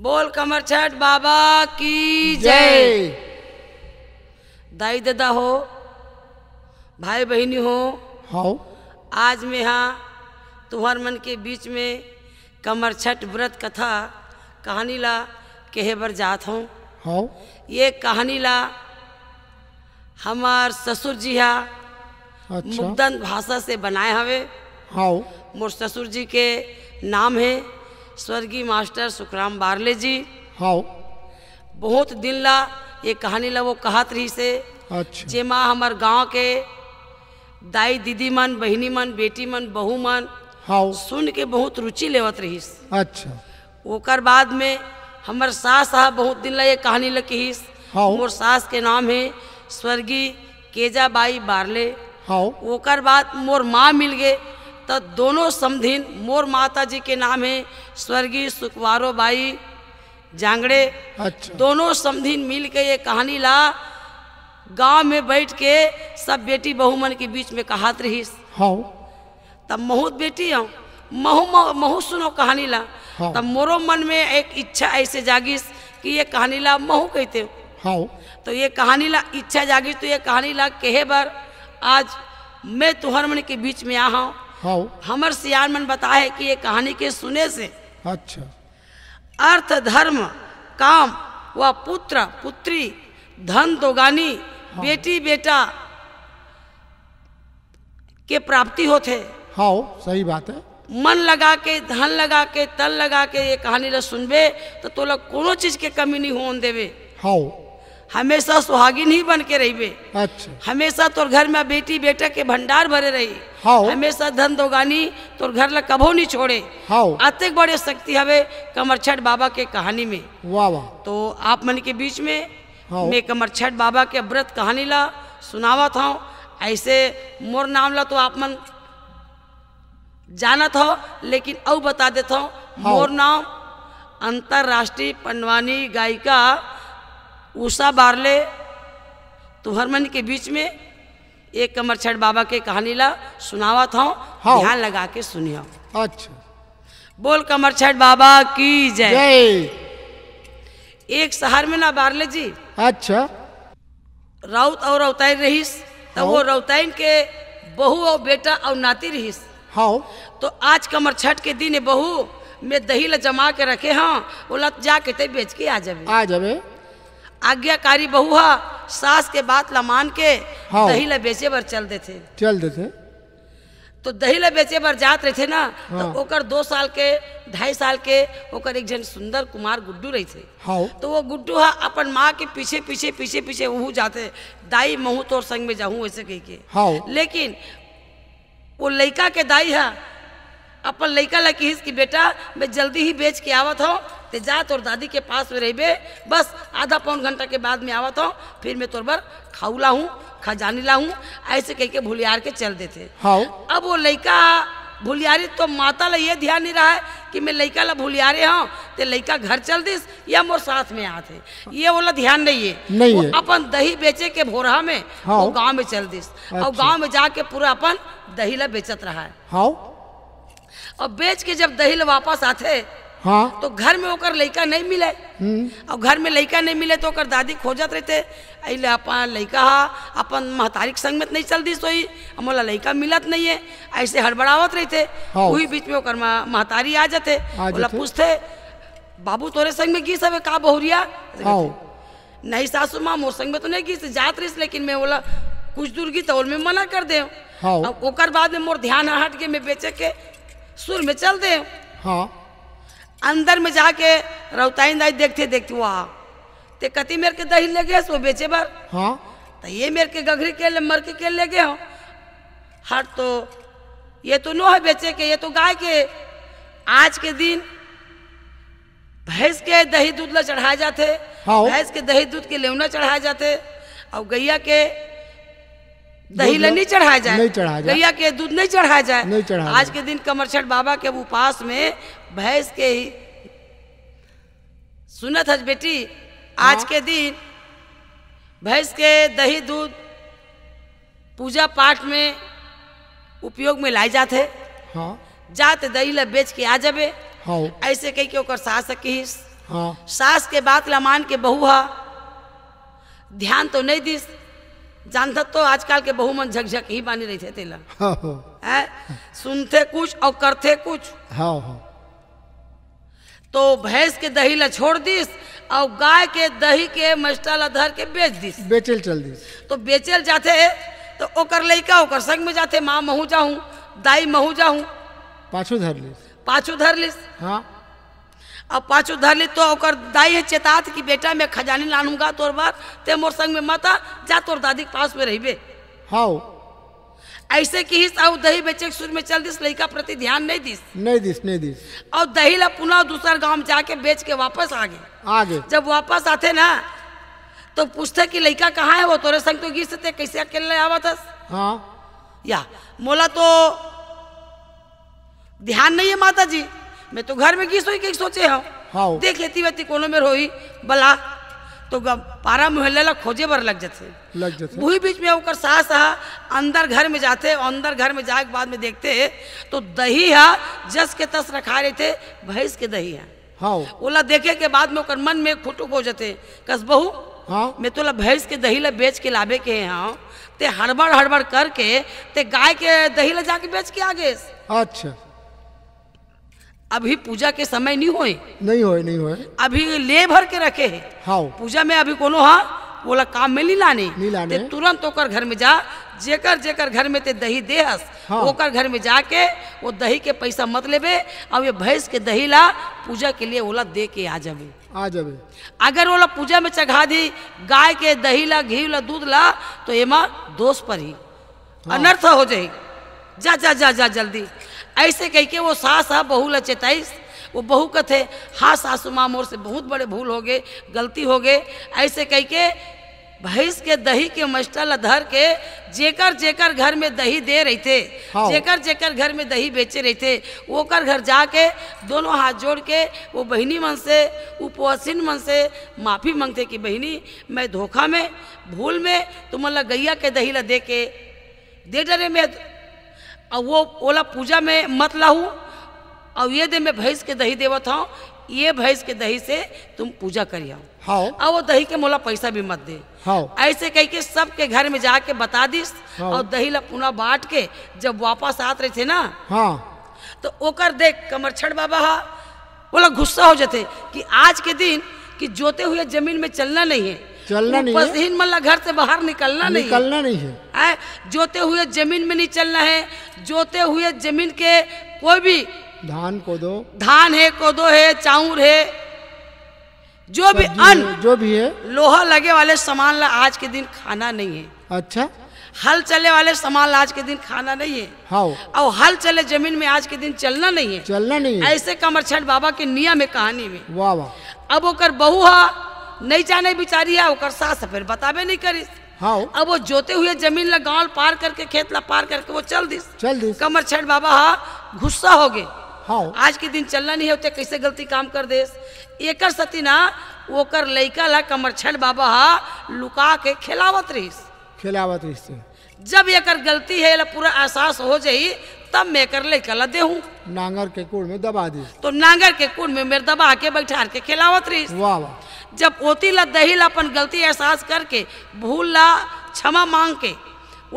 बोल कमर छठ बाबा की जय दाई दादा हो भाई बहनी हो हाँ। आज में यहाँ तुम्हार मन के बीच में कमर छठ व्रत कथा कहानी ला कहे बर जात हूँ हाँ। ये कहानी ला हमार ससुर जी हा अच्छा। मुग्धन भाषा से बनाए हवे हाँ। मोर ससुर जी के नाम है स्वर्गीय मास्टर सुखराम बारले जी हाँ बहुत दिन ला ये कहानी ला वो कहत रही से अच्छा जे माँ हमार गाँव के दाई दीदी मन बहिनी मन बेटी मन बहू मन हाँ सुन के बहुत रुचि लेवत रहीस अच्छा ओकर बाद में हमार सास साहब बहुत दिन ला ये कहानी कहीस हाँ मोर सास के नाम है स्वर्गीय केजाबाई बारले हाँ ओकर बाद मोर माँ मिल गए तो दोनों समधिन मोर माता जी के नाम है स्वर्गीय सुखवारो बाई जांगड़े अच्छा। दोनों समधिन मिल के ये कहानी ला गांव में बैठ के सब बेटी बहुमन के बीच में कहात रही हाँ। तब महुत बेटी हूँ महू महु सुनो कहानी ला हाँ। तब मोरो मन में एक इच्छा ऐसे जागिस कि ये कहानी ला महू कहते हो हाँ। तो ये कहानी ला इच्छा जागिस तो ये कहानी ला कहे बार आज मैं तुहर मन के बीच में आ हूँ हाँ। हमर सियार मन बताए कि ये कहानी के सुने से अच्छा अर्थ धर्म काम व पुत्र पुत्री धन दोगानी हाँ। बेटी बेटा के प्राप्ति होते हाँ सही बात है मन लगा के धन लगा के तन लगा के ये कहानी सुनबे तो तोला कोनो चीज के कमी नहीं होने देवे हाँ हमेशा सुहागिन ही बन के रही अच्छा हमेशा तोर घर में बेटी बेटा के भंडार भरे रही हाँ। हमेशा धन दोगानी तोर घर ला कभो नहीं छोड़े हाँ। अतिक बड़े शक्ति हवे छठ बाबा के कहानी में वाह वाह तो आप मन के बीच में हाँ। मैं छठ बाबा के व्रत कहानी ला सुनावा था ऐसे मोर नाम ला तो आप मन जाना था लेकिन अब बता देता हूँ मोर नाम अंतरराष्ट्रीय पंडवानी गायिका उषा बारले तुहरमन के बीच में एक कमर छठ बाबा के कहानी ला सुनावा था हाँ। ध्यान लगा के सुनियो अच्छा बोल कमर छठ बाबा की जय एक शहर में ना बारले जी अच्छा राउत और रउताइन रहीस तब हाँ। वो रउताइन के बहू और बेटा और नाती रहीस हाँ तो आज कमर छठ के दिन बहू में दही ला जमा के रखे हाँ वो लत जाके ते बेच के आ जाबे आ जाबे आज्ञाकारी बहुआ सास के बात ला मान के हाँ। दही ला बेचे बर चल देते चल देते तो दही ला बेचे बर जात रहे थे ना तो हाँ। तो ओकर दो साल के ढाई साल के ओकर एक जन सुंदर कुमार गुड्डू रही थे हाँ। तो वो गुड्डू हा अपन माँ के पीछे पीछे पीछे पीछे वह जाते दाई महू तोर संग में जाऊँ ऐसे कह के हाँ। लेकिन वो लड़का के दाई है अपन लड़का ला कि बेटा मैं जल्दी ही बेच के आवत हूँ ते जा तोर दादी के पास में रहे बस आधा पौन घंटा के बाद में आवा तो फिर मैं तोर बर खाऊला हूँ खजानी ला हूँ ऐसे कह के भुलियार के चल देते हाँ। अब वो लड़का भुलियारी तो माता ला ये ध्यान नहीं रहा है कि मैं लड़का ला भुलियारे हूँ ते लड़का घर चल दिस या मोर साथ में आते ये वाला ध्यान नहीं है नहीं वो अपन दही बेचे के भोरहा में हाँ। वो गाँव में चल दिस अच्छा। और गाँव में जाके पूरा अपन दही ला बेचत रहा है हाँ। और बेच के जब दही ला वापस आते हाँ तो घर में होकर लड़का नहीं मिले हम्म। और घर में लड़का नहीं मिले तो ओकर दादी खोजत रहते अल अपन लड़का हा अपन महतारी के संग में नहीं चल दी सोई मोला लड़का मिलत नहीं है ऐसे हड़बड़ावत रहते हाँ। वही बीच में ओकर महतारी आ जाते बोला पूछते बाबू तोरे संग में की सब का बहुरिया हाँ। नहीं सासू माँ मोर संग में तो नहीं गीस जात रही लेकिन मैं बोला कुछ दूर गीत और में मना कर दे हाँ। बाद में मोर ध्यान हट के मैं बेचे के सुर में चल दे हाँ अंदर में जाके रौताई दाई देखते देखते वहाँ ते कति मेर के दही ले गए सो बेचे बार हाँ तो ये मेरे के गघरी के मर के ले गए हो हर तो ये तो नो है बेचे के ये तो गाय के आज के दिन भैंस के दही दूध ला चढ़ाए जाते हाँ। भैंस के दही दूध के लेवना चढ़ाए जाते और गैया के दही ला नहीं चढ़ाया जाए नहीं चढ़ाया जाए गैया के दूध नहीं चढ़ाया जाए नहीं चढ़ाया आज के दिन कमरछठ बाबा के उपास में भैंस के ही सुनत हज बेटी आज हाँ। के दिन भैंस के दही दूध पूजा पाठ में उपयोग में लाए जाते हाँ जाते दही ला बेच के आ जाबे हाँ ऐसे कह के ओकर सास की हाँ सास के बात ला मान के बहुआ ध्यान तो नहीं दिस जानता तो आजकल के बहुमन झकझक ही बानी रही थे तेला है सुनते कुछ और करते कुछ हाँ हाँ तो भैंस के दही ला छोड़ दिस और गाय के दही के मस्टा ला धर के बेच दिस बेचल चल दिस तो बेचल जाते तो ओकर लइका ओकर संग में जाते माँ महू जाऊं दाई महू जाऊं पाछू धर लिस पाछू धर लिस हाँ अब पाछू धर ली तो ओकर दाई है चेतात कि बेटा मैं खजाने लानूंगा तोर बार ते मोर संग में माता जा तोर दादी के पास में रहिबे हाँ ऐसे की ही साहु दही बेचे सुर में चल दिस लड़का प्रति ध्यान नहीं दिस नहीं दिस नहीं दिस और दही ला पुनः दूसरा गांव जाके बेच के वापस आ गए आगे जब वापस आते ना तो पूछते कि लड़का कहाँ है वो तोरे संग तो गिर सकते कैसे अकेले आवा था हाँ या मोला तो ध्यान नहीं है माता जी मैं तो घर में की सोई की सोचे हो हाँ। देख लेती वती कोनो में रोई बला तो पारा मोहल्ले ला खोजे बर लग जाते लग जाते वही बीच में होकर सास हा अंदर घर में जाते अंदर घर में जाके बाद में देखते तो दही है जस के तस रखा रहे थे भैंस के दही है हाँ। ओला देखे के बाद में ओकर मन में खुटुक हो जाते कस बहू हाँ। मैं तोला भैंस के दही ला बेच के लाबे के हाँ ते हड़बड़ हड़बड़ करके ते गाय के दही ला जाके बेच के आगे अच्छा अभी पूजा के समय नहीं हुए नहीं हुए नहीं हुए अभी ले भर के रखे है हाँ पूजा में अभी कोनो हाँ बोला काम में नहीं लाने नहीं लाने तुरंत ओकर घर में जा जेकर जेकर घर में ते दही देहस हाँ। ओकर घर में जाके वो दही के पैसा मत लेबे अब ये भैंस के दही ला पूजा के लिए ओला दे के आ जाबे आ जाबे अगर ओला पूजा में चढ़ा दी गाय के दही ला घी ला दूध ला तो एमा दोष पर ही हाँ। अनर्थ हो जाए जा जा जा जा जल्दी ऐसे कह के वो सास आ बहू लचेताई वो बहू का थे हाँ सासू माँ मोर से बहुत बड़े भूल हो गए गलती हो गए ऐसे कह के भैंस के दही के मस्टल धर के जेकर जेकर घर में दही दे रहे थे हाँ। जेकर जेकर घर में दही बेचे रहे थे वो कर घर जाके दोनों हाथ जोड़ के वो बहनी मन से उपवासिन मन से माफ़ी मांगते कि बहनी मैं धोखा में भूल में तुम्हारा गैया के दही ला दे के दे डरे मैं और वो ओला पूजा में मत लाऊ और ये दे मैं भैंस के दही देवत हूँ ये भैंस के दही से तुम पूजा करियो हाँ। और वो दही के मोला पैसा भी मत दे हाँ। ऐसे कह के सबके घर में जाके बता दिस हाँ। और दही ला पुनः बांट के जब वापस आत रहे थे ना हाँ। तो ओकर देख छठ बाबा हा बोला गुस्सा हो जाते कि आज के दिन कि जोते हुए जमीन में चलना नहीं है चलना नहीं है हिंद घर से बाहर निकलना नहीं निकलना नहीं है आए जोते हुए जमीन में नहीं चलना है जोते हुए जमीन के कोई भी धान कोदो धान है कोदो है चाउर है जो भी अन्न जो भी है लोहा लगे वाले सामान ला आज के दिन खाना नहीं है अच्छा हल चले वाले सामान आज के दिन खाना नहीं है हाँ। और हल चले जमीन में आज के दिन चलना नहीं है चलना नहीं है ऐसे कमर छठ बाबा के नियम है कहानी में वाह वाह अब वो बहू है नहीं जाने बिचारी है ओकर सास फिर बतावे नहीं करी हाँ अब वो जोते हुए जमीन ला गांव पार करके खेत ला पार करके वो चल दिस चल दिस कमर छठ बाबा हा गुस्सा हो गए हाँ आज के दिन चलना नहीं होते कैसे गलती काम कर देस एक सती ना वो कर लड़का ला कमर छठ बाबा हा लुका के खिलावत रहीस खिलावत रहीस जब एक गलती है पूरा एहसास हो जाई तब मैं कर ले कला दे हूँ नांगर के कुंड में दबा दी तो नांगर के कुंड में मेरे दबा के बैठा के खिलावत रही वाह वाह जब ओती ला दही ला अपन गलती एहसास करके भूल ला क्षमा मांग के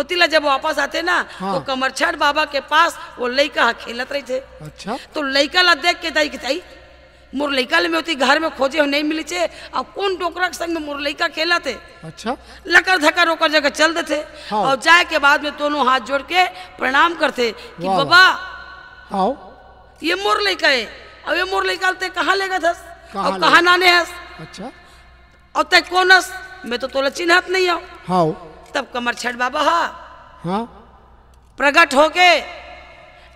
ओतिला जब वापस आते ना तो हाँ। तो कमरछड़ बाबा के पास वो लड़का खेलत रहे थे अच्छा तो लड़का ला देख के दाई के दाई मोर लैका ले में होती घर में खोजे हो नहीं मिली चे अब कौन डोकरा के संग में मोर लैका खेला थे अच्छा लकर धकर होकर जगह चल देते हाँ। और जाए के बाद में दोनों हाथ जोड़ के प्रणाम करते कि बाबा आओ ये मोर लैका है अब ये मोर लैका ते कहाँ लेगा थस और कहाँ नाने हस अच्छा और ते कौन हस मैं तो तोला चिन्ह हाथ नहीं आऊ हाँ। तब कमर छठ बाबा हा हाँ। प्रगट होके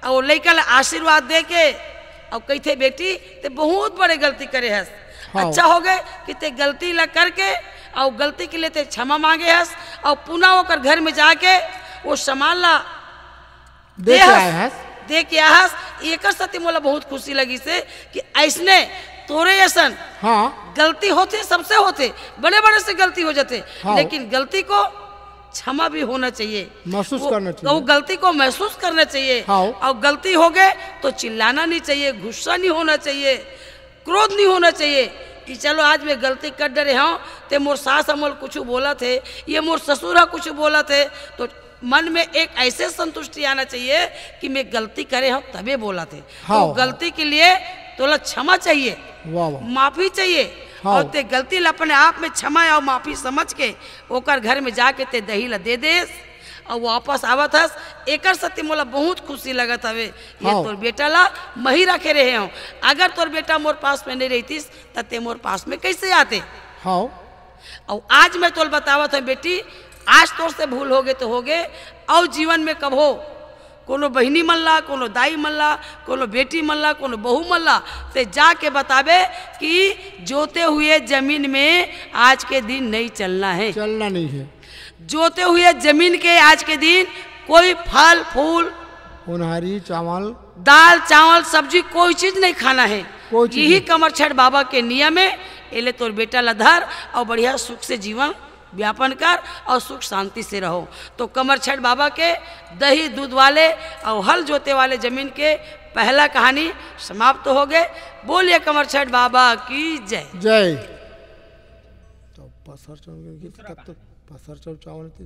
और लड़का आशीर्वाद दे के और कही थे बेटी ते बहुत बड़े गलती करे हस हाँ। अच्छा हो गए कि ते गलती ला करके और गलती के लिए ते क्षमा मांगे हस और पुनः होकर घर में जाके वो सामान ला दे दे के आस एक सती मोला बहुत खुशी लगी से कि ऐसने तोरे ऐसन हाँ। गलती होते सबसे होते बड़े बड़े से गलती हो जाते हाँ। लेकिन गलती को क्षमा भी होना चाहिए महसूस करना चाहिए वो गलती को महसूस करना चाहिए हाँ। और गलती हो गए तो चिल्लाना नहीं चाहिए गुस्सा नहीं होना चाहिए क्रोध नहीं होना चाहिए कि चलो आज मैं गलती कर डरे हूँ तो मोर सास अमल कुछ बोला थे ये मोर ससुर कुछ बोला थे तो मन में एक ऐसे संतुष्टि आना चाहिए कि मैं गलती करे हूँ तभी बोला थे तो हाँ। तो गलती के लिए तो क्षमा चाहिए माफी चाहिए और ते गलती ला अपने आप में क्षमा और माफी समझ के ओकर घर में जाके ते दही ला दे देस और वापस आवत हस एकर सत्य मोला बहुत खुशी लगत हवे ये तोर बेटा ला मही रखे रहे हूँ अगर तोर बेटा मोर पास में नहीं रहतीस तो ते मोर पास में कैसे आते हाँ और आज मैं तोल बतावत हूँ बेटी आज तोर से भूल हो गए तो हो गए और जीवन में कब हो कोनो बहनी मल्ला कोनो दाई मल्ला कोनो बेटी मल्ला कोनो बहू मल्ला से जाके बतावे कि जोते हुए जमीन में आज के दिन नहीं चलना है चलना नहीं है जोते हुए जमीन के आज के दिन कोई फल फूल उनहारी चावल दाल चावल सब्जी कोई चीज नहीं खाना है यही कमर छठ बाबा के नियम है एले तोर बेटा लधर और बढ़िया सुख से जीवन व्यापन कर और सुख शांति से रहो तो कमर छठ बाबा के दही दूध वाले और हल जोते वाले जमीन के पहला कहानी समाप्त तो हो गए बोलिए कमर छठ बाबा की जय जय तो पसर तो पसर चौक चावल